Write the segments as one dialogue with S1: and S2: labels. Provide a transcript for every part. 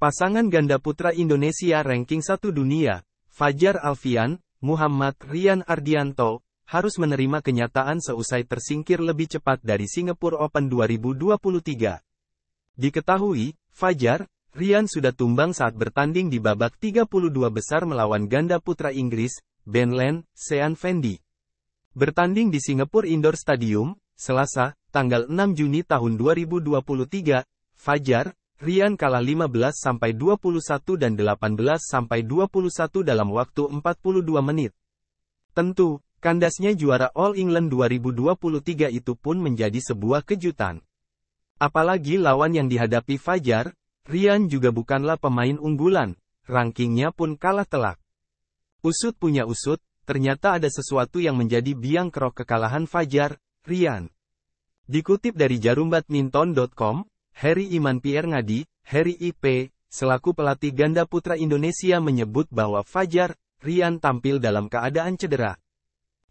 S1: Pasangan ganda putra Indonesia ranking 1 dunia, Fajar Alfian, Muhammad Rian Ardianto, harus menerima kenyataan seusai tersingkir lebih cepat dari Singapura Open 2023. Diketahui, Fajar, Rian sudah tumbang saat bertanding di babak 32 besar melawan ganda putra Inggris, Ben Len, Sean Fendi. Bertanding di Singapura Indoor Stadium, Selasa, tanggal 6 Juni tahun 2023, Fajar, Rian kalah 15-21 dan 18-21 dalam waktu 42 menit. Tentu, kandasnya juara All England 2023 itu pun menjadi sebuah kejutan. Apalagi lawan yang dihadapi Fajar, Rian juga bukanlah pemain unggulan, rankingnya pun kalah telak. Usut punya usut, ternyata ada sesuatu yang menjadi biang kerok kekalahan Fajar, Rian. Dikutip dari jarumbadminton.com, Harry Iman Pierre Ngadi, Harry IP, selaku pelatih ganda putra Indonesia menyebut bahwa Fajar, Rian tampil dalam keadaan cedera.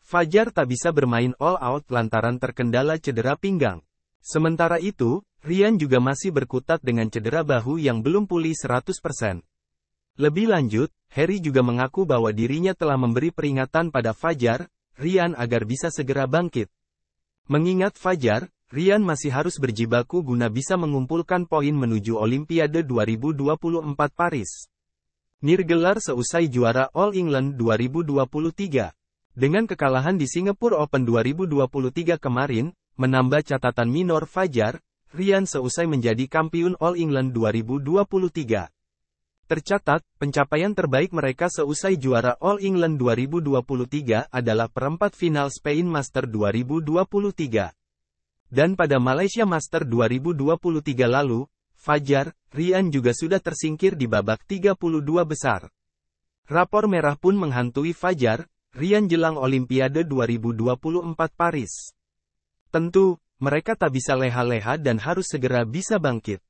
S1: Fajar tak bisa bermain all out lantaran terkendala cedera pinggang. Sementara itu, Rian juga masih berkutat dengan cedera bahu yang belum pulih 100%. Lebih lanjut, Harry juga mengaku bahwa dirinya telah memberi peringatan pada Fajar, Rian agar bisa segera bangkit. Mengingat Fajar, Rian masih harus berjibaku guna bisa mengumpulkan poin menuju Olimpiade 2024 Paris. Nirgelar seusai juara All England 2023. Dengan kekalahan di Singapore Open 2023 kemarin, menambah catatan minor Fajar, Rian seusai menjadi kampiun All England 2023. Tercatat, pencapaian terbaik mereka seusai juara All England 2023 adalah perempat final Spain Master 2023. Dan pada Malaysia Master 2023 lalu, Fajar, Rian juga sudah tersingkir di babak 32 besar. Rapor merah pun menghantui Fajar, Rian jelang Olimpiade 2024 Paris. Tentu, mereka tak bisa leha-leha dan harus segera bisa bangkit.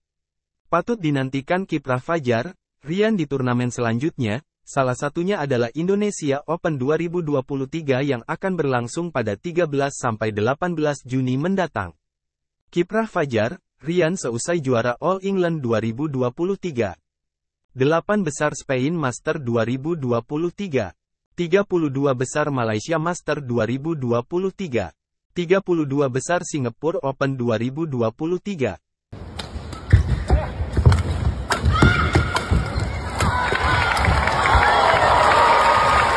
S1: Patut dinantikan kiprah Fajar, Rian di turnamen selanjutnya, Salah satunya adalah Indonesia Open 2023 yang akan berlangsung pada 13 sampai 18 Juni mendatang. Kiprah Fajar, Rian seusai juara All England 2023. 8 besar Spain Master 2023. 32 besar Malaysia Master 2023. 32 besar Singapura Open 2023.